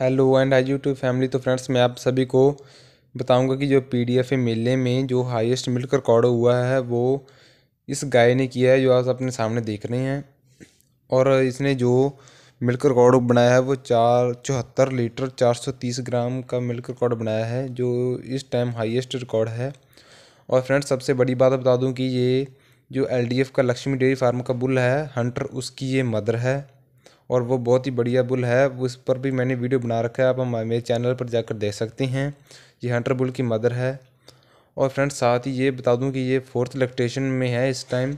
hello and I YouTube family तो friends मैं आप सभी को बताऊंगा कि जो पीडीएफ मेले में जो हाईएस्ट मिल्क रिकॉर्ड हुआ है वो इस गाय ने किया है जो आप अपने सामने देख रहे हैं और इसने जो मिल्क रिकॉर्ड बनाया है वो चार चौहत्तर लीटर चार सौ तीस ग्राम का मिल्क रिकॉर्ड बनाया है जो इस टाइम हाइएस्ट रिकॉर्ड है और फ्रेंड्स सबसे बड़ी बात बता दूँ कि ये जो एल का लक्ष्मी डेयरी फार्म का बुल है हंटर उसकी ये मदर है और वो बहुत ही बढ़िया बुल है उस पर भी मैंने वीडियो बना रखा है आप हमारे मेरे चैनल पर जाकर देख सकते हैं ये हंटर बुल की मदर है और फ्रेंड्स साथ ही ये बता दूं कि ये फोर्थ लैक्टेशन में है इस टाइम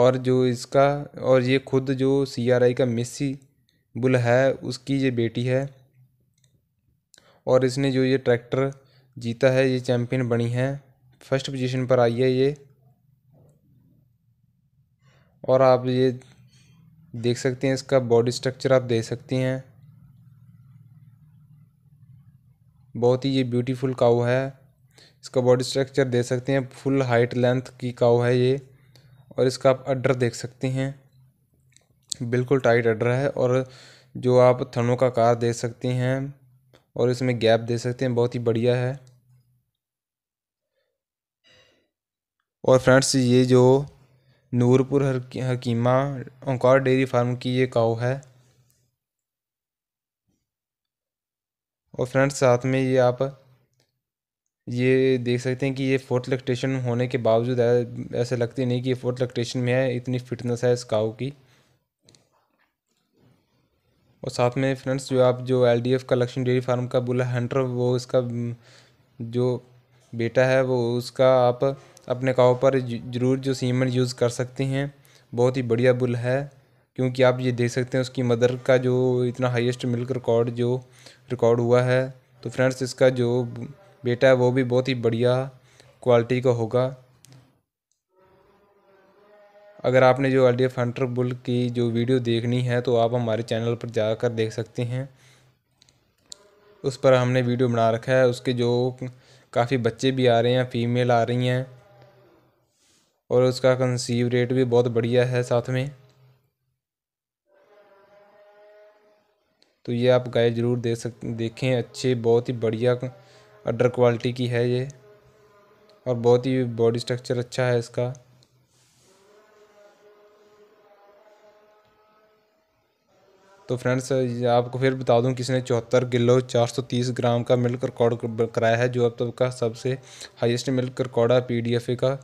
और जो इसका और ये खुद जो सी आर आई का मिस्सी बुल है उसकी ये बेटी है और इसने जो ये ट्रैक्टर जीता है ये चैम्पियन बनी है फर्स्ट पोजिशन पर आई है ये और आप ये देख सकते हैं इसका बॉडी स्ट्रक्चर आप देख सकती हैं बहुत ही ये ब्यूटीफुल काऊ है इसका बॉडी स्ट्रक्चर देख सकते हैं फुल हाइट लेंथ की काऊ है ये और इसका आप अड्डर देख सकते हैं बिल्कुल टाइट अड्डर है और जो आप थनों का कार देख सकते हैं और इसमें गैप दे सकते हैं बहुत ही बढ़िया है और फ्रेंड्स ये जो नूरपुर हकीमा ओंकार डेयरी फार्म की ये काऊ है और फ्रेंड्स साथ में ये आप ये देख सकते हैं कि ये फोर्थ लैक्टेशन होने के बावजूद है ऐसे लगती नहीं कि ये फोर्थ लैक्टेशन में है इतनी फिटनेस है इस काऊ की और साथ में फ्रेंड्स जो आप जो एल डी एफ का लक्ष्मी डेयरी फार्म का बुला हंटर वो इसका जो बेटा है वो उसका आप अपने काव पर ज़रूर जो सीमेंट यूज़ कर सकते हैं बहुत ही बढ़िया बुल है क्योंकि आप ये देख सकते हैं उसकी मदर का जो इतना हाईएस्ट मिल्क रिकॉर्ड जो रिकॉर्ड हुआ है तो फ्रेंड्स इसका जो बेटा है वो भी बहुत ही बढ़िया क्वालिटी का होगा अगर आपने जो एल डी एफ बुल की जो वीडियो देखनी है तो आप हमारे चैनल पर जाकर देख सकते हैं उस पर हमने वीडियो बना रखा है उसके जो काफ़ी बच्चे भी आ रहे हैं फीमेल आ रही हैं और उसका कंसीव रेट भी बहुत बढ़िया है साथ में तो ये आप गाय ज़रूर देख सक देखें अच्छे बहुत ही बढ़िया अडर क्वालिटी की है ये और बहुत ही बॉडी स्ट्रक्चर अच्छा है इसका तो फ्रेंड्स आपको फिर बता दूं किसने चौहत्तर किलो 430 ग्राम का मिल्क रिकॉर्ड कराया है जो अब तक तो का सबसे हाईएस्ट मिल्क रिकॉर्ड है पी का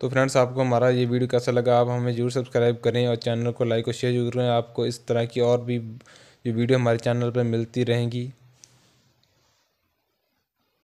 तो फ्रेंड्स आपको हमारा ये वीडियो कैसा लगा आप हमें जरूर सब्सक्राइब करें और चैनल को लाइक और शेयर जरूर करें आपको इस तरह की और भी वीडियो हमारे चैनल पर मिलती रहेंगी